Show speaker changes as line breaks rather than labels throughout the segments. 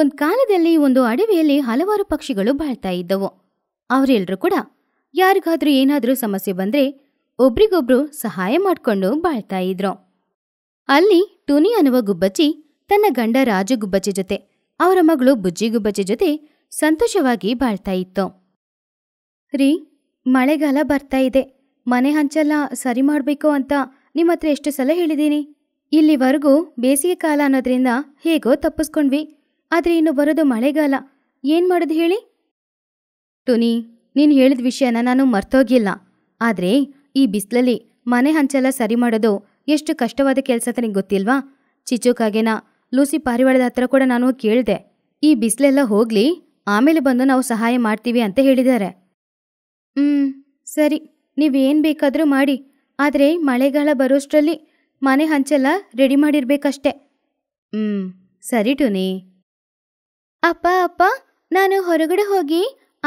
ಒಂದ್ ಕಾಲದಲ್ಲಿ ಒಂದು ಅಡವಿಯಲ್ಲಿ ಹಲವಾರು ಪಕ್ಷಿಗಳು ಬಾಳ್ತಾ ಇದ್ದವು ಅವರೆಲ್ಲರೂ ಕೂಡ ಯಾರಿಗಾದ್ರೂ ಏನಾದರೂ ಸಮಸ್ಯೆ ಬಂದ್ರೆ ಒಬ್ರಿಗೊಬ್ರು ಸಹಾಯ ಮಾಡ್ಕೊಂಡು ಬಾಳ್ತಾ ಇದ್ರು ಅಲ್ಲಿ ಟುನಿ ಅನ್ನುವ ಗುಬ್ಬಚ್ಚಿ ತನ್ನ ಗಂಡ ರಾಜು ಗುಬ್ಬಚ್ಚಿ ಜೊತೆ ಅವರ ಮಗಳು ಬುಜ್ಜಿ ಗುಬ್ಬಚ್ಚಿ ಜೊತೆ ಸಂತೋಷವಾಗಿ ಬಾಳ್ತಾ ಇತ್ತು ರೀ ಮಳೆಗಾಲ ಬರ್ತಾ ಇದೆ ಮನೆ ಹಂಚೆಲ್ಲ ಸರಿ ಮಾಡಬೇಕು ಅಂತ ನಿಮ್ಮ ಹತ್ರ ಎಷ್ಟು ಸಲ ಹೇಳಿದ್ದೀನಿ ಇಲ್ಲಿವರೆಗೂ ಬೇಸಿಗೆ ಕಾಲ ಅನ್ನೋದ್ರಿಂದ ಹೇಗೋ ತಪ್ಪಿಸ್ಕೊಂಡ್ವಿ ಆದರೆ ಇನ್ನು ಬರೋದು ಮಳೆಗಾಲ ಏನು ಮಾಡೋದು ಹೇಳಿ ಟುನಿ ನೀನು ಹೇಳಿದ ವಿಷಯನ ನಾನು ಮರ್ತೋಗಿಲ್ಲ ಆದರೆ ಈ ಬಿಸಿಲಲ್ಲಿ ಮನೆ ಹಂಚೆಲ್ಲ ಸರಿ ಮಾಡೋದು ಎಷ್ಟು ಕಷ್ಟವಾದ ಕೆಲಸ ಅಂತ ನಿಂಗೆ ಗೊತ್ತಿಲ್ವಾ ಚಿಚುಕಾಗೆನ ಲೂಸಿ ಪಾರಿವಾಳದ ಹತ್ರ ಕೂಡ ನಾನು ಕೇಳಿದೆ ಈ ಬಿಸಿಲೆಲ್ಲ ಹೋಗ್ಲಿ ಆಮೇಲೆ ಬಂದು ನಾವು ಸಹಾಯ ಮಾಡ್ತೀವಿ ಅಂತ ಹೇಳಿದ್ದಾರೆ ಹ್ಮ್ ಸರಿ ನೀವೇನ್ ಬೇಕಾದರೂ ಮಾಡಿ ಆದ್ರೆ ಮಳೆಗಾಲ ಬರೋಷ್ಟರಲ್ಲಿ ಮನೆ ಹಂಚೆಲ್ಲ ರೆಡಿ ಮಾಡಿರ್ಬೇಕಷ್ಟೆ ಹ್ಮ್ ಸರಿ ಟುನಿ ಅಪ್ಪ ಅಪ್ಪ ನಾನು ಹೊರಗಡೆ ಹೋಗಿ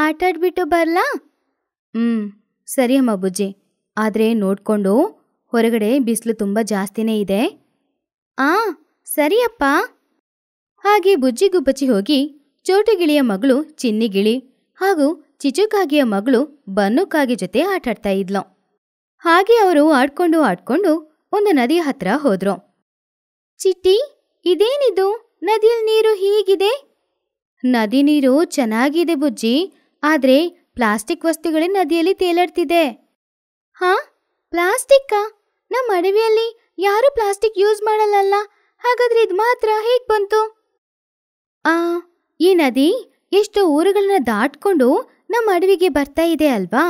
ಆಟಾಡ್ಬಿಟ್ಟು ಬರಲಾ ಹ್ಮ್ ಸರಿ ಅಮ್ಮ ಬುಜ್ಜಿ ಆದ್ರೆ ನೋಡ್ಕೊಂಡು ಹೊರಗಡೆ ಬಿಸಿಲು ತುಂಬಾ ಜಾಸ್ತಿನೇ ಇದೆ ಆ ಅಪ್ಪ ಹಾಗೆ ಬುಜ್ಜಿ ಗುಬ್ಬಚ್ಚಿ ಹೋಗಿ ಚೋಟುಗಿಳಿಯ ಮಗಳು ಚಿನ್ನಿಗಿಳಿ ಹಾಗೂ ಚಿಚುಕಾಗಿಯ ಮಗಳು ಬನ್ನುಕಾಗಿ ಜೊತೆ ಆಟಾಡ್ತಾ ಇದ್ಲು ಹಾಗೆ ಅವರು ಆಡ್ಕೊಂಡು ಆಡ್ಕೊಂಡು ಒಂದು ನದಿ ಹತ್ರ ಹೋದ್ರು ಚಿಟ್ಟಿ ಇದೇನಿದು ನದಿಯಲ್ಲಿ ನೀರು ಹೀಗಿದೆ ನದಿ ನೀರು ಚೆನ್ನಾಗಿದೆ ಬುಜ್ಜಿ ಆದ್ರೆ ಪ್ಲಾಸ್ಟಿಕ್ ವಸ್ತುಗಳೇ ನದಿಯಲ್ಲಿ ತೇಲಾಡ್ತಿದೆ ಹಾ ಪ್ಲಾಸ್ಟಿಕ್ಕಾ ನಮ್ಮ ಅಡವಿಯಲ್ಲಿ ಯಾರು ಪ್ಲಾಸ್ಟಿಕ್ ಯೂಸ್ ಮಾಡಲ್ಲ ಹಾಗಾದ್ರೆ ಇದು ಮಾತ್ರ ಹೇಗ್ ಬಂತು ಆ ಈ ನದಿ ಎಷ್ಟೋ ಊರುಗಳನ್ನ ದಾಟ್ಕೊಂಡು ನಮ್ಮ ಅಡವಿಗೆ ಬರ್ತಾ ಇದೆ ಅಲ್ವಾ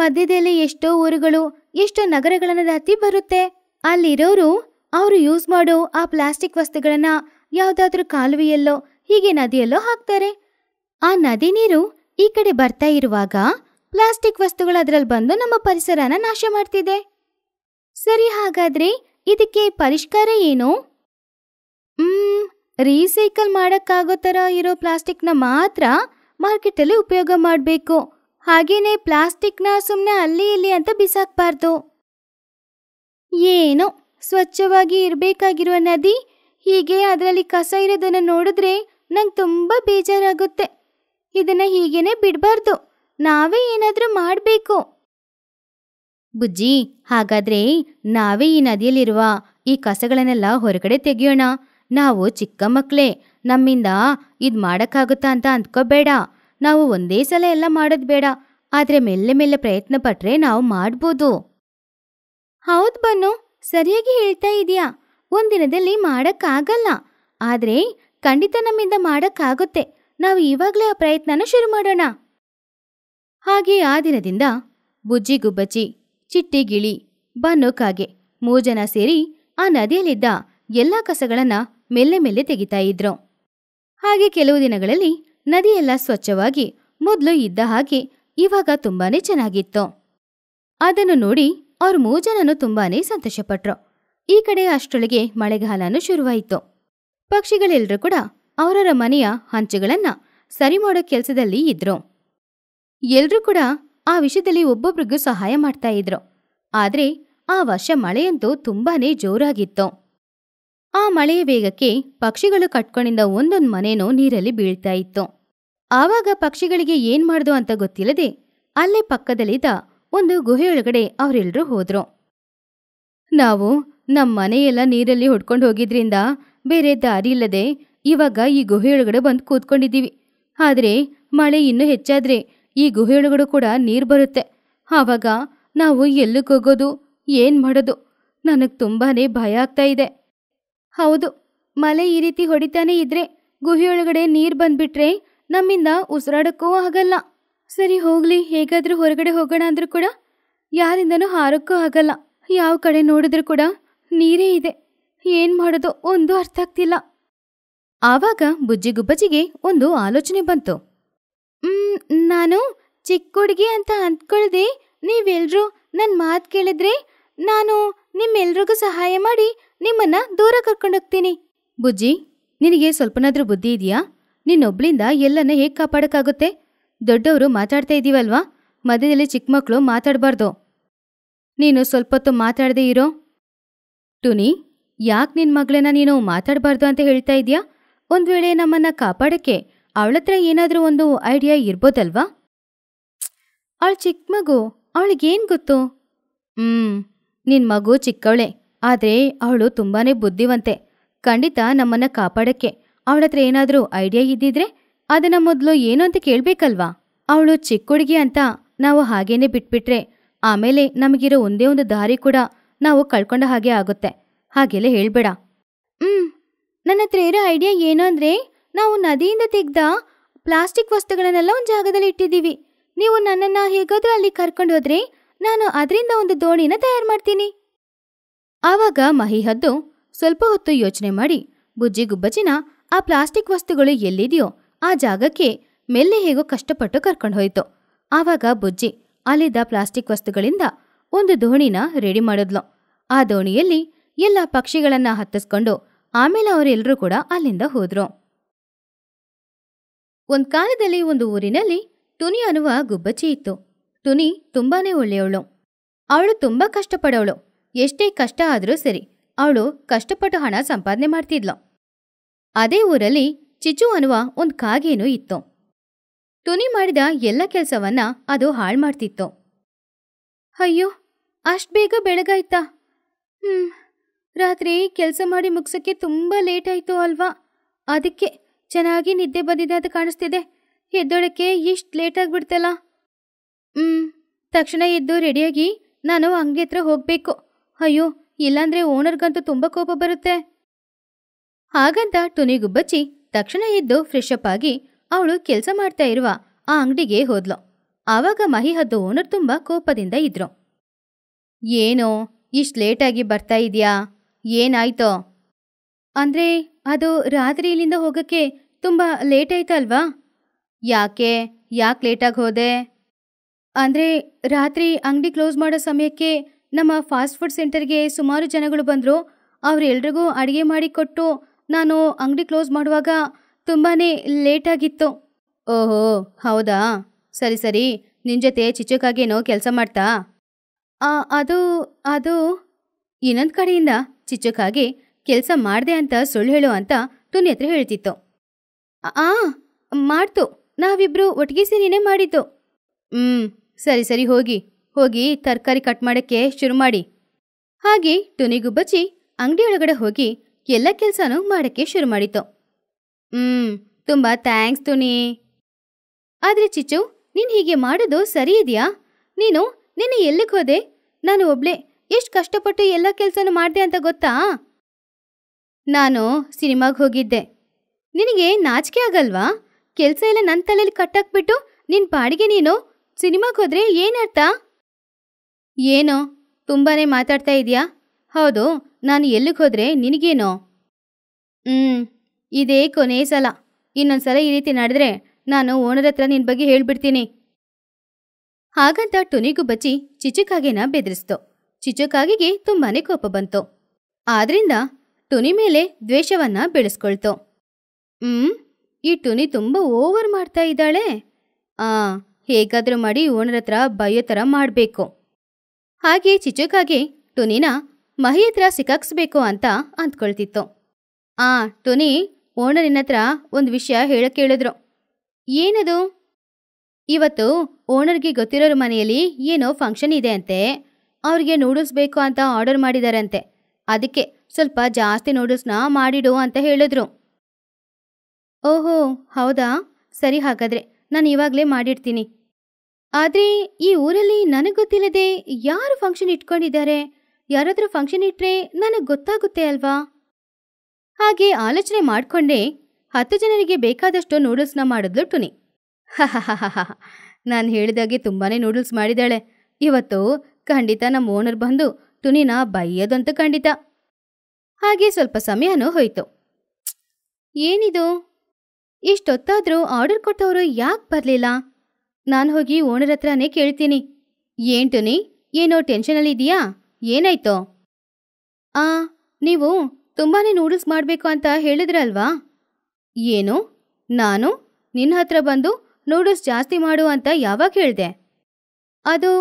ಮಧ್ಯದಲ್ಲಿ ಎಷ್ಟೋ ಊರುಗಳು ಎಷ್ಟೋ ನಗರಗಳನ್ನ ದಾಟಿ ಬರುತ್ತೆ ಅಲ್ಲಿರೋರು ಅವರು ಯೂಸ್ ಮಾಡೋ ಆ ಪ್ಲಾಸ್ಟಿಕ್ ವಸ್ತುಗಳನ್ನ ಯಾವ್ದಾದ್ರೂ ಕಾಲುವೆಯಲ್ಲೋ ಹೀಗೆ ನದಿಯಲ್ಲೋ ಹಾಕ್ತಾರೆ ಆ ನದಿ ನೀರು ಈ ಕಡೆ ಬರ್ತಾ ಇರುವಾಗ ಪ್ಲಾಸ್ಟಿಕ್ ವಸ್ತುಗಳು ಅದರಲ್ಲಿ ಬಂದು ನಮ್ಮ ಪರಿಸರನ ನಾಶ ಮಾಡ್ತಿದೆ ಸರಿ ಹಾಗಾದ್ರೆ ಇದಕ್ಕೆ ಪರಿಷ್ಕಾರ ಏನು ಹ್ಮ್ ರೀಸೈಕಲ್ ಮಾಡೋಕ್ಕಾಗೋ ಥರ ಇರೋ ಪ್ಲಾಸ್ಟಿಕ್ನ ಮಾತ್ರ ಮಾರ್ಕೆಟಲ್ಲಿ ಉಪಯೋಗ ಮಾಡಬೇಕು ಹಾಗೇನೆ ಪ್ಲಾಸ್ಟಿಕ್ನ ಸುಮ್ಮನೆ ಅಲ್ಲಿ ಇಲ್ಲಿ ಅಂತ ಬಿಸಾಕ್ಬಾರ್ದು ಏನು ಸ್ವಚ್ಛವಾಗಿ ಇರಬೇಕಾಗಿರುವ ನದಿ ಹೀಗೆ ಅದರಲ್ಲಿ ಕಸ ಇರೋದನ್ನು ನೋಡಿದ್ರೆ ನಂಗೆ ತುಂಬ ಬೇಜಾರಾಗುತ್ತೆ ಇದನ್ನ ಹೀಗೇನೆ ಬಿಡಬಾರ್ದು ನಾವೇ ಏನಾದರೂ ಮಾಡಬೇಕು ಬುಜ್ಜಿ ಹಾಗಾದ್ರೆ ನಾವೇ ಈ ನದಿಯಲ್ಲಿರುವ ಈ ಕಸಗಳನ್ನೆಲ್ಲ ಹೊರಗಡೆ ತೆಗೆಯೋಣ ನಾವು ಚಿಕ್ಕ ಮಕ್ಕಳೇ ನಮ್ಮಿಂದ ಇದು ಮಾಡೋಕ್ಕಾಗುತ್ತಾ ಅಂತ ಅಂದ್ಕೋಬೇಡ ನಾವು ಒಂದೇ ಸಲ ಎಲ್ಲ ಮಾಡೋದು ಬೇಡ ಆದರೆ ಮೆಲ್ಲೆ ಮೆಲ್ಲೆ ಪ್ರಯತ್ನ ಪಟ್ಟರೆ ನಾವು ಮಾಡ್ಬೋದು ಹೌದು ಬನ್ನು ಸರಿಯಾಗಿ ಹೇಳ್ತಾ ಇದೆಯಾ ಒಂದಿನದಲ್ಲಿ ಮಾಡೋಕ್ಕಾಗಲ್ಲ ಆದರೆ ಖಂಡಿತ ನಮ್ಮಿಂದ ಮಾಡೋಕ್ಕಾಗುತ್ತೆ ನಾವು ಇವಾಗಲೇ ಆ ಪ್ರಯತ್ನನ ಶುರು ಮಾಡೋಣ ಹಾಗೆ ಆ ದಿನದಿಂದ ಬುಜ್ಜಿ ಗುಬ್ಬಚ್ಚಿ ಚಿಟ್ಟಿ ಗಿಳಿ ಕಾಗೆ ಮೂಜನ ಸೇರಿ ಆ ನದಿಯಲ್ಲಿದ್ದ ಎಲ್ಲ ಕಸಗಳನ್ನ ಮೆಲ್ಲೆ ಮೆಲ್ಲೆ ತೆಗಿತಾ ಇದ್ರು ಹಾಗೆ ಕೆಲವು ದಿನಗಳಲ್ಲಿ ನದಿಯೆಲ್ಲ ಸ್ವಚ್ಛವಾಗಿ ಮೊದಲು ಇದ್ದ ಹಾಗೆ ಇವಾಗ ತುಂಬಾನೇ ಚೆನ್ನಾಗಿತ್ತು ಅದನ್ನು ನೋಡಿ ಅವ್ರ ಮೂಜನನು ತುಂಬಾನೇ ಸಂತೋಷಪಟ್ರು ಈ ಕಡೆ ಅಷ್ಟೊಳಗೆ ಮಳೆಗಾಲನೂ ಶುರುವಾಯಿತು ಪಕ್ಷಿಗಳೆಲ್ಲರೂ ಕೂಡ ಅವರವರ ಮನೆಯ ಹಂಚುಗಳನ್ನ ಸರಿ ಮಾಡೋ ಕೆಲಸದಲ್ಲಿ ಇದ್ರು ಎಲ್ಲರೂ ಕೂಡ ಆ ವಿಷಯದಲ್ಲಿ ಒಬ್ಬೊಬ್ರಿಗೂ ಸಹಾಯ ಮಾಡ್ತಾ ಇದ್ರು ಆದ್ರೆ ಆ ವರ್ಷ ಮಳೆಯಂತೂ ತುಂಬಾನೇ ಜೋರಾಗಿತ್ತು ಆ ಮಳೆಯ ವೇಗಕ್ಕೆ ಪಕ್ಷಿಗಳು ಕಟ್ಕೊಂಡಿದ್ದ ಒಂದೊಂದು ಮನೆಯೂ ನೀರಲ್ಲಿ ಬೀಳ್ತಾ ಇತ್ತು ಆವಾಗ ಪಕ್ಷಿಗಳಿಗೆ ಏನ್ ಮಾಡ್ದು ಅಂತ ಗೊತ್ತಿಲ್ಲದೆ ಅಲ್ಲೇ ಪಕ್ಕದಲ್ಲಿದ್ದ ಒಂದು ಗುಹೆಯೊಳಗಡೆ ಅವರೆಲ್ಲರೂ ಹೋದ್ರು ನಾವು ನಮ್ಮ ಮನೆಯೆಲ್ಲ ನೀರಲ್ಲಿ ಹೊಡ್ಕೊಂಡು ಹೋಗಿದ್ರಿಂದ ಬೇರೆ ದಾರಿ ಇಲ್ಲದೆ ಇವಾಗ ಈ ಗುಹೆಯೊಳಗಡೆ ಬಂದು ಕೂತ್ಕೊಂಡಿದ್ದೀವಿ ಆದರೆ ಮಳೆ ಇನ್ನೂ ಹೆಚ್ಚಾದರೆ ಈ ಗುಹೆಯೊಳಗಡೆ ಕೂಡ ನೀರು ಬರುತ್ತೆ ಆವಾಗ ನಾವು ಎಲ್ಲಿಗೆ ಹೋಗೋದು ಏನು ಮಾಡೋದು ನನಗೆ ತುಂಬಾ ಭಯ ಆಗ್ತಾ ಇದೆ ಹೌದು ಮಳೆ ಈ ರೀತಿ ಹೊಡಿತಾನೆ ಇದ್ರೆ ಗುಹೆಯೊಳಗಡೆ ನೀರು ಬಂದುಬಿಟ್ರೆ ನಮ್ಮಿಂದ ಉಸಿರಾಡೋಕ್ಕೂ ಆಗಲ್ಲ ಸರಿ ಹೋಗಲಿ ಹೇಗಾದರೂ ಹೊರಗಡೆ ಹೋಗೋಣ ಅಂದರೂ ಕೂಡ ಯಾರಿಂದನೂ ಹಾರೋಕ್ಕೂ ಆಗಲ್ಲ ಯಾವ ಕಡೆ ನೋಡಿದ್ರೂ ಕೂಡ ನೀರೇ ಇದೆ ಏನ್ ಮಾಡೋದು ಒಂದು ಅರ್ಥ ಆಗ್ತಿಲ್ಲ ಆವಾಗ ಬುಜ್ಜಿ ಒಂದು ಆಲೋಚನೆ ಬಂತು ನಾನು ಚಿಕ್ಕ ಹುಡುಗಿ ಅಂತ ಅಂದ್ಕೊಳ್ಳದೆ ನೀವೆಲ್ರೂ ನನ್ನ ಮಾತು ಕೇಳಿದ್ರೆ ನಾನು ನಿಮ್ಮೆಲ್ರಿಗೂ ಸಹಾಯ ಮಾಡಿ ನಿಮ್ಮನ್ನ ದೂರ ಕರ್ಕೊಂಡೋಗ್ತೀನಿ ಬುಜ್ಜಿ ನಿನಗೆ ಸ್ವಲ್ಪನಾದ್ರೂ ಬುದ್ಧಿ ಇದೆಯಾ ನಿನ್ನೊಬ್ಳಿಂದ ಎಲ್ಲನ್ನ ಹೇಗ್ ಕಾಪಾಡೋಕ್ಕಾಗುತ್ತೆ ದೊಡ್ಡವರು ಮಾತಾಡ್ತಾ ಇದೀವಲ್ವಾ ಮಧ್ಯದಲ್ಲಿ ಚಿಕ್ಕ ಮಕ್ಕಳು ಮಾತಾಡಬಾರ್ದು ನೀನು ಸ್ವಲ್ಪ ಹೊತ್ತು ಮಾತಾಡದೇ ಇರೋ ಟುನಿ ಯಾಕೆ ನಿನ್ನ ಮಗಳನ್ನ ನೀನು ಮಾತಾಡಬಾರ್ದು ಅಂತ ಹೇಳ್ತಾ ಇದೆಯಾ ಒಂದು ವೇಳೆ ನಮ್ಮನ್ನು ಕಾಪಾಡೋಕ್ಕೆ ಅವಳತ್ರ ಏನಾದರೂ ಒಂದು ಐಡಿಯಾ ಇರ್ಬೋದಲ್ವಾ ಅವಳ ಚಿಕ್ಕ ಮಗು ಅವಳಿಗೇನು ಗೊತ್ತು ಹ್ಞೂ ನಿನ್ನ ಮಗು ಚಿಕ್ಕವಳೆ ಆದರೆ ಅವಳು ತುಂಬಾ ಬುದ್ಧಿವಂತೆ ಖಂಡಿತ ನಮ್ಮನ್ನು ಕಾಪಾಡೋಕ್ಕೆ ಅವಳತ್ರ ಏನಾದರೂ ಐಡಿಯಾ ಇದ್ದಿದ್ರೆ ಅದನ್ನು ಮೊದಲು ಏನು ಅಂತ ಕೇಳಬೇಕಲ್ವಾ ಅವಳು ಚಿಕ್ಕ ಹುಡುಗಿ ಅಂತ ನಾವು ಹಾಗೇನೆ ಬಿಟ್ಬಿಟ್ರೆ ಆಮೇಲೆ ನಮಗಿರೋ ಒಂದೇ ಒಂದು ದಾರಿ ಕೂಡ ನಾವು ಕಳ್ಕೊಂಡ ಹಾಗೆ ಆಗುತ್ತೆ ಹಾಗೆಲ್ಲ ಹೇಳ್ಬೇಡ ಹ್ಮ್ ನನ್ನ ಹತ್ರ ಇರೋ ಐಡಿಯಾ ಏನು ಅಂದ್ರೆ ನಾವು ನದಿಯಿಂದ ತೆಗ್ದ ಪ್ಲಾಸ್ಟಿಕ್ ವಸ್ತುಗಳನ್ನೆಲ್ಲ ಒಂದು ಜಾಗದಲ್ಲಿ ಇಟ್ಟಿದ್ದೀವಿ ನೀವು ನನ್ನನ್ನ ಹೇಗಾದ್ರೂ ಅಲ್ಲಿ ಕರ್ಕೊಂಡು ಹೋದ್ರೆ ನಾನು ಅದರಿಂದ ಒಂದು ದೋಣಿನ ತಯಾರು ಮಾಡ್ತೀನಿ ಆವಾಗ ಮಹಿ ಹದ್ದು ಸ್ವಲ್ಪ ಹೊತ್ತು ಯೋಚನೆ ಮಾಡಿ ಬುಜ್ಜಿ ಆ ಪ್ಲಾಸ್ಟಿಕ್ ವಸ್ತುಗಳು ಎಲ್ಲಿದೆಯೋ ಆ ಜಾಗಕ್ಕೆ ಮೆಲ್ಲೆ ಹೇಗೋ ಕಷ್ಟಪಟ್ಟು ಕರ್ಕೊಂಡು ಹೋಯಿತು ಆವಾಗ ಬುಜ್ಜಿ ಅಲ್ಲಿದ್ದ ಪ್ಲಾಸ್ಟಿಕ್ ವಸ್ತುಗಳಿಂದ ಒಂದು ದೋಣಿನ ರೆಡಿ ಮಾಡಿದ್ಲು ಆ ದೋಣಿಯಲ್ಲಿ ಎಲ್ಲ ಪಕ್ಷಿಗಳನ್ನ ಹತ್ತಿಸ್ಕೊಂಡು ಆಮೇಲೆ ಅವರೆಲ್ಲರೂ ಕೂಡ ಅಲ್ಲಿಂದ ಹೋದ್ರು ಒಂದ್ ಕಾಲದಲ್ಲಿ ಒಂದು ಊರಿನಲ್ಲಿ ಟುನಿ ಅನ್ನುವ ಗುಬ್ಬಚ್ಚಿ ಇತ್ತು ಟುನಿ ತುಂಬಾನೇ ಒಳ್ಳೆಯವಳು ಅವಳು ತುಂಬಾ ಕಷ್ಟಪಡೋಳು ಎಷ್ಟೇ ಕಷ್ಟ ಆದರೂ ಸರಿ ಅವಳು ಕಷ್ಟಪಟ್ಟು ಹಣ ಸಂಪಾದನೆ ಮಾಡ್ತಿದ್ಲು ಅದೇ ಊರಲ್ಲಿ ಚಿಚು ಅನ್ನುವ ಒಂದು ಕಾಗೇನು ಇತ್ತು ಟುನಿ ಮಾಡಿದ ಎಲ್ಲ ಕೆಲಸವನ್ನ ಅದು ಹಾಳು ಮಾಡ್ತಿತ್ತು ಅಯ್ಯೋ ಅಷ್ಟ್ ಬೇಗ ಬೆಳಗಾಯ್ತಾ ಹ್ಮ್ ರಾತ್ರಿ ಕೆಲಸ ಮಾಡಿ ಮುಗಿಸೋಕ್ಕೆ ತುಂಬ ಲೇಟ್ ಆಯಿತು ಅಲ್ವಾ ಅದಕ್ಕೆ ಚೆನ್ನಾಗಿ ನಿದ್ದೆ ಬಂದಿದೆ ಅಂತ ಕಾಣಿಸ್ತಿದೆ ಎದ್ದೋಳಕ್ಕೆ ಇಷ್ಟು ಲೇಟ್ ಆಗಿಬಿಡ್ತಲ್ಲ ಹ್ಞೂ ತಕ್ಷಣ ಎದ್ದು ರೆಡಿಯಾಗಿ ನಾನು ಹಂಗೆ ಹತ್ರ ಹೋಗಬೇಕು ಅಯ್ಯೋ ಇಲ್ಲಾಂದ್ರೆ ಓನರ್ಗಂತೂ ತುಂಬ ಕೋಪ ಬರುತ್ತೆ ಹಾಗಂತ ಟುನಿಗುಬ್ಬಚ್ಚಿ ತಕ್ಷಣ ಎದ್ದು ಫ್ರೆಶ್ ಅಪ್ ಆಗಿ ಅವಳು ಕೆಲಸ ಮಾಡ್ತಾ ಇರುವ ಆ ಅಂಗಡಿಗೆ ಹೋದ್ಲು ಆವಾಗ ಮಹಿ ಹದ್ದು ಓನರ್ ತುಂಬ ಕೋಪದಿಂದ ಇದ್ರು ಏನೋ ಇಷ್ಟು ಲೇಟಾಗಿ ಬರ್ತಾ ಇದೆಯಾ ಏನಾಯ್ತೋ ಅಂದರೆ ಅದು ರಾತ್ರಿ ಇಲ್ಲಿಂದ ಹೋಗೋಕ್ಕೆ ತುಂಬ ಲೇಟ್ ಆಯ್ತಲ್ವಾ ಯಾಕೆ ಯಾಕೆ ಲೇಟಾಗಿ ಹೋದೆ ಅಂದರೆ ರಾತ್ರಿ ಅಂಗಡಿ ಕ್ಲೋಸ್ ಮಾಡೋ ಸಮಯಕ್ಕೆ ನಮ್ಮ ಫಾಸ್ಟ್ ಫುಡ್ ಸೆಂಟರ್ಗೆ ಸುಮಾರು ಜನಗಳು ಬಂದರು ಅವರೆಲ್ರಿಗೂ ಅಡುಗೆ ಮಾಡಿ ಕೊಟ್ಟು ನಾನು ಅಂಗಡಿ ಕ್ಲೋಸ್ ಮಾಡುವಾಗ ತುಂಬಾ ಲೇಟಾಗಿತ್ತು ಓಹೋ ಹೌದಾ ಸರಿ ಸರಿ ನಿನ್ನ ಜೊತೆ ಚಿಚುಕಾಗೇನೋ ಕೆಲಸ ಮಾಡ್ತಾ ಅದು ಅದು ಇನ್ನೊಂದು ಕಡೆಯಿಂದ ಚಿಚ್ಚುಕಾಗಿ ಕೆಲಸ ಮಾಡಿದೆ ಅಂತ ಸುಳ್ಳು ಹೇಳು ಅಂತ ತುನಿ ಹತ್ರ ಹೇಳ್ತಿತ್ತು ಆ ಮಾಡ್ತು ನಾವಿಬ್ರು ಒಟ್ಟಿಗೆ ಸೇರಿನೇ ಮಾಡಿದ್ದು ಹ್ಞೂ ಸರಿ ಸರಿ ಹೋಗಿ ಹೋಗಿ ತರಕಾರಿ ಕಟ್ ಮಾಡೋಕ್ಕೆ ಶುರು ಮಾಡಿ ಹಾಗೆ ತುನಿಗೂ ಬಚ್ಚಿ ಅಂಗಡಿ ಹೋಗಿ ಎಲ್ಲ ಕೆಲಸನೂ ಮಾಡೋಕ್ಕೆ ಶುರು ಮಾಡಿತು ಹ್ಞೂ ತುಂಬ ಥ್ಯಾಂಕ್ಸ್ ತುನಿ ಆದರೆ ಚಿಚ್ಚು ನೀನು ಹೀಗೆ ಮಾಡೋದು ಸರಿ ಇದೆಯಾ ನೀನು ನಿನ್ನೆ ಎಲ್ಲಿಗೆ ಹೋದೆ ನಾನು ಒಬ್ಳೆ ಎಷ್ಟು ಕಷ್ಟಪಟ್ಟು ಎಲ್ಲ ಕೆಲಸನೂ ಮಾಡಿದೆ ಅಂತ ಗೊತ್ತಾ ನಾನು ಸಿನಿಮಾಗೆ ಹೋಗಿದ್ದೆ ನಿನಗೆ ನಾಚಿಕೆ ಆಗಲ್ವಾ ಕೆಲಸ ಎಲ್ಲ ನನ್ನ ತಲೆಯಲ್ಲಿ ಕಟ್ಟಾಕ್ಬಿಟ್ಟು ನಿನ್ನ ಪಾಡಿಗೆ ನೀನು ಸಿನಿಮಾಗೆ ಹೋದರೆ ಏನರ್ಥ ಏನೋ ತುಂಬಾ ಮಾತಾಡ್ತಾ ಇದೆಯಾ ಹೌದು ನಾನು ಎಲ್ಲಿಗೆ ಹೋದರೆ ನಿನಗೇನೋ ಹ್ಞೂ ಇದೇ ಕೊನೆಯ ಸಲ ಇನ್ನೊಂದ್ಸಲ ಈ ರೀತಿ ನಡೆದ್ರೆ ನಾನು ಓನರ್ ಹತ್ರ ನಿನ್ನ ಬಗ್ಗೆ ಹೇಳ್ಬಿಡ್ತೀನಿ ಹಾಗಂತ ಟುನಿಗೂ ಬಚ್ಚಿ ಚಿಚುಕಾಗೇನ ಬೆದರಿಸ್ತು ಚಿಚುಕಾಗಿಗೆ ತುಂಬಾನೇ ಕೋಪ ಬಂತು ಆದ್ರಿಂದ ಟುನಿ ಮೇಲೆ ದ್ವೇಷವನ್ನ ಬೆಳೆಸ್ಕೊಳ್ತು ಹ್ಮ್ ಈ ಟುನಿ ತುಂಬ ಓವರ್ ಮಾಡ್ತಾ ಇದ್ದಾಳೆ ಆ ಹೇಗಾದರೂ ಮಾಡಿ ಓಣರ ಹತ್ರ ಥರ ಮಾಡಬೇಕು ಹಾಗೆ ಚಿಚುಕಾಗಿ ಟುನಿನ ಮಹಿ ಹತ್ರ ಸಿಕ್ಕಾಕ್ಸ್ಬೇಕು ಅಂತ ಅಂದ್ಕೊಳ್ತಿತ್ತು ಆ ಟುನಿ ಓಣರಿನ ಹತ್ರ ಒಂದು ವಿಷಯ ಹೇಳಕ್ಕೆ ಹೇಳಿದ್ರು ಏನದು ಇವತ್ತು ಓಣರ್ಗೆ ಗೊತ್ತಿರೋರ ಮನೆಯಲ್ಲಿ ಏನೋ ಫಂಕ್ಷನ್ ಇದೆ ಅಂತೆ ಅವ್ರಿಗೆ ನೂಡಲ್ಸ್ ಬೇಕು ಅಂತ ಆರ್ಡರ್ ಮಾಡಿದಾರಂತೆ ಅದಕ್ಕೆ ಸ್ವಲ್ಪ ಜಾಸ್ತಿ ನೂಡಲ್ಸ್ನ ಮಾಡಿಡು ಅಂತ ಹೇಳಿದ್ರು ಓಹೋ ಹೌದಾ ಸರಿ ಹಾಗಾದರೆ ನಾನು ಇವಾಗಲೇ ಮಾಡಿಡ್ತೀನಿ ಆದರೆ ಈ ಊರಲ್ಲಿ ನನಗೆ ಗೊತ್ತಿಲ್ಲದೆ ಯಾರು ಫಂಕ್ಷನ್ ಇಟ್ಕೊಂಡಿದ್ದಾರೆ ಯಾರಾದರೂ ಫಂಕ್ಷನ್ ಇಟ್ಟರೆ ನನಗೆ ಗೊತ್ತಾಗುತ್ತೆ ಅಲ್ವಾ ಹಾಗೆ ಆಲೋಚನೆ ಮಾಡಿಕೊಂಡೆ ಹತ್ತು ಜನರಿಗೆ ಬೇಕಾದಷ್ಟು ನೂಡಲ್ಸ್ನ ಮಾಡಿದ್ಲು ಟುನಿ ನಾನು ಹೇಳಿದಾಗೆ ತುಂಬಾ ನೂಡಲ್ಸ್ ಮಾಡಿದ್ದಾಳೆ ಇವತ್ತು ಖಂಡಿತ ನಮ್ಮ ಓನರ್ ಬಂದು ಟುನಿನ ಬೈಯೋದಂತೂ ಖಂಡಿತ ಹಾಗೆ ಸ್ವಲ್ಪ ಸಮಯನೂ ಹೋಯಿತು ಏನಿದು ಇಷ್ಟೊತ್ತಾದರೂ ಆರ್ಡರ್ ಕೊಟ್ಟವರು ಯಾಕೆ ಬರಲಿಲ್ಲ ನಾನು ಹೋಗಿ ಓನರ್ ಹತ್ರನೇ ಕೇಳ್ತೀನಿ ಏನ್ ಟುನಿ ಏನೋ ಟೆನ್ಷನಲ್ಲಿದೆಯಾ ಏನಾಯ್ತೋ ಆ ನೀವು ತುಂಬಾ ನೂಡಲ್ಸ್ ಮಾಡಬೇಕು ಅಂತ ಹೇಳಿದ್ರಲ್ವಾ ಏನು ನಾನು ನಿನ್ನ ಹತ್ರ ಬಂದು ನೂಡಲ್ಸ್ ಜಾಸ್ತಿ ಮಾಡು ಅಂತ ಯಾವಾಗ ಹೇಳಿದೆ ಅದು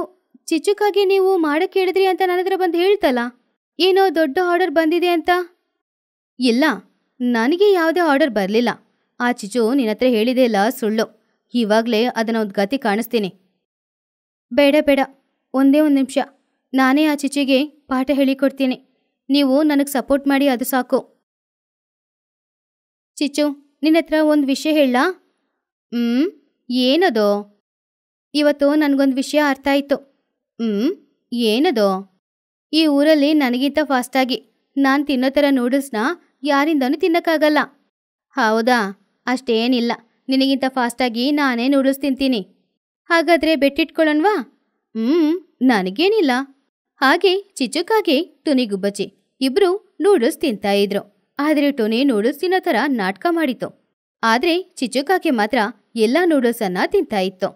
ಚಿಚ್ಚುಕಾಗಿ ನೀವು ಮಾಡಕ್ಕೆ ಹೇಳಿದ್ರಿ ಅಂತ ನನ್ನ ಹತ್ರ ಬಂದು ಹೇಳ್ತಲ್ಲ ಏನೋ ದೊಡ್ಡ ಆರ್ಡರ್ ಬಂದಿದೆ ಅಂತ ಇಲ್ಲ ನನಗೆ ಯಾವುದೇ ಆರ್ಡರ್ ಬರಲಿಲ್ಲ ಆ ಚಿಚು ನಿನ್ನ ಹತ್ರ ಹೇಳಿದೆ ಇಲ್ಲ ಸುಳ್ಳು ಇವಾಗಲೇ ಅದನ್ನು ಒಂದು ಗತಿ ಕಾಣಿಸ್ತೀನಿ ಬೇಡ ಬೇಡ ಒಂದೇ ಒಂದು ನಿಮಿಷ ನಾನೇ ಆ ಚಿಚಿಗೆ ಪಾಠ ಹೇಳಿಕೊಡ್ತೀನಿ ನೀವು ನನಗೆ ಸಪೋರ್ಟ್ ಮಾಡಿ ಅದು ಸಾಕು ಚಿಚು ನಿನ್ನ ಹತ್ರ ಒಂದು ವಿಷಯ ಹೇಳ ಹ್ಞೂ ಏನದು ಇವತ್ತು ನನಗೊಂದು ವಿಷಯ ಅರ್ಥ ಆಯಿತು ಹ್ಞೂ ಏನದು ಈ ಊರಲ್ಲಿ ನನಗಿಂತ ಫಾಸ್ಟಾಗಿ ನಾನು ತಿನ್ನೋ ಥರ ನೂಡಲ್ಸ್ನ ಯಾರಿಂದನು ತಿನ್ನೋಕ್ಕಾಗಲ್ಲ ಹೌದಾ ಅಷ್ಟೇನಿಲ್ಲ ನಿನಗಿಂತ ಫಾಸ್ಟಾಗಿ ನಾನೇ ನೂಡಲ್ಸ್ ತಿಂತೀನಿ ಹಾಗಾದ್ರೆ ಬೆಟ್ಟಿಟ್ಕೊಳ್ಳೋಣವಾ ಹ್ಞೂ ನನಗೇನಿಲ್ಲ ಹಾಗೆ ಚಿಚುಕಾಗೆ ಟುನಿ ಗುಬ್ಬಚ್ಚಿ ಇಬ್ರು ನೂಡಲ್ಸ್ ತಿಂತಾ ಇದ್ರು ಆದರೆ ಟುನಿ ನೂಡಲ್ಸ್ ತಿನ್ನೋ ಥರ ನಾಟಕ ಮಾಡಿತು ಆದರೆ ಚಿಚುಕಾಗೆ ಮಾತ್ರ ಎಲ್ಲ ನೂಡಲ್ಸನ್ನು ತಿಂತಾ ಇತ್ತು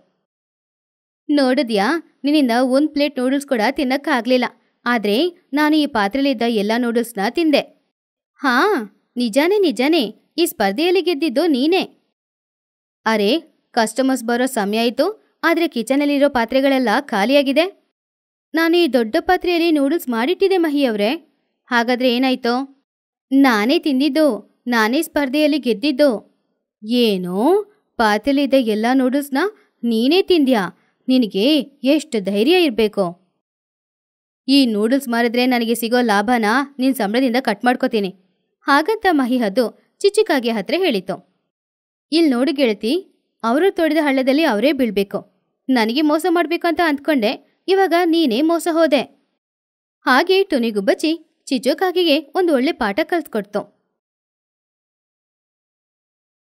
ನೋಡಿದ್ಯಾ ನಿನ್ನಿಂದ ಒಂದು ಪ್ಲೇಟ್ ನೂಡಲ್ಸ್ ಕೂಡ ತಿನ್ನೋಕ್ಕಾಗಲಿಲ್ಲ ಆದರೆ ನಾನು ಈ ಪಾತ್ರೆಯಲ್ಲಿದ್ದ ಎಲ್ಲ ನೂಡಲ್ಸ್ನ ತಿಂದೆ ಹಾಂ ನಿಜಾನೇ ನಿಜಾನೇ ಈ ಸ್ಪರ್ಧೆಯಲ್ಲಿ ಗೆದ್ದಿದ್ದು ನೀನೇ ಅರೆ ಕಸ್ಟಮರ್ಸ್ ಬರೋ ಸಮಯ ಆಯಿತು ಆದರೆ ಕಿಚನಲ್ಲಿರೋ ಪಾತ್ರೆಗಳೆಲ್ಲ ಖಾಲಿಯಾಗಿದೆ ನಾನು ಈ ದೊಡ್ಡ ಪಾತ್ರೆಯಲ್ಲಿ ನೂಡಲ್ಸ್ ಮಾಡಿಟ್ಟಿದೆ ಮಹಿ ಹಾಗಾದರೆ ಏನಾಯ್ತು ನಾನೇ ತಿಂದಿದ್ದು ನಾನೇ ಸ್ಪರ್ಧೆಯಲ್ಲಿ ಗೆದ್ದಿದ್ದು ಏನು ಪಾತ್ರೆಯಲ್ಲಿದ್ದ ಎಲ್ಲ ನೂಡಲ್ಸ್ನ ನೀನೇ ತಿಂದ್ಯಾ ನಿನಗೆ ಎಷ್ಟು ಧೈರ್ಯ ಇರಬೇಕು ಈ ನೂಡಲ್ಸ್ ಮಾರಿದ್ರೆ ನನಗೆ ಸಿಗೋ ಲಾಭನ ನಿನ್ನ ಸಂಬಳದಿಂದ ಕಟ್ ಮಾಡ್ಕೋತೀನಿ ಹಾಗಂತ ಮಹಿಹದ್ದು ಚಿಚಿಕಾಗೆ ಹತ್ರ ಹೇಳಿತು ಇಲ್ಲಿ ನೋಡು ಗೆಳತಿ ಅವರು ತೊಡೆದ ಹಳ್ಳದಲ್ಲಿ ಅವರೇ ಬೀಳ್ಬೇಕು ನನಗೆ ಮೋಸ ಮಾಡಬೇಕು ಅಂತ ಅಂದ್ಕೊಂಡೆ ಇವಾಗ ನೀನೇ ಮೋಸ ಹೋದೆ ಹಾಗೆ ಟುನಿಗುಬ್ಬಚ್ಚಿ ಚಿಚುಕಾಗಿಗೆ ಒಂದು ಒಳ್ಳೆ ಪಾಠ ಕಲ್ಸ್ಕೊಡ್ತು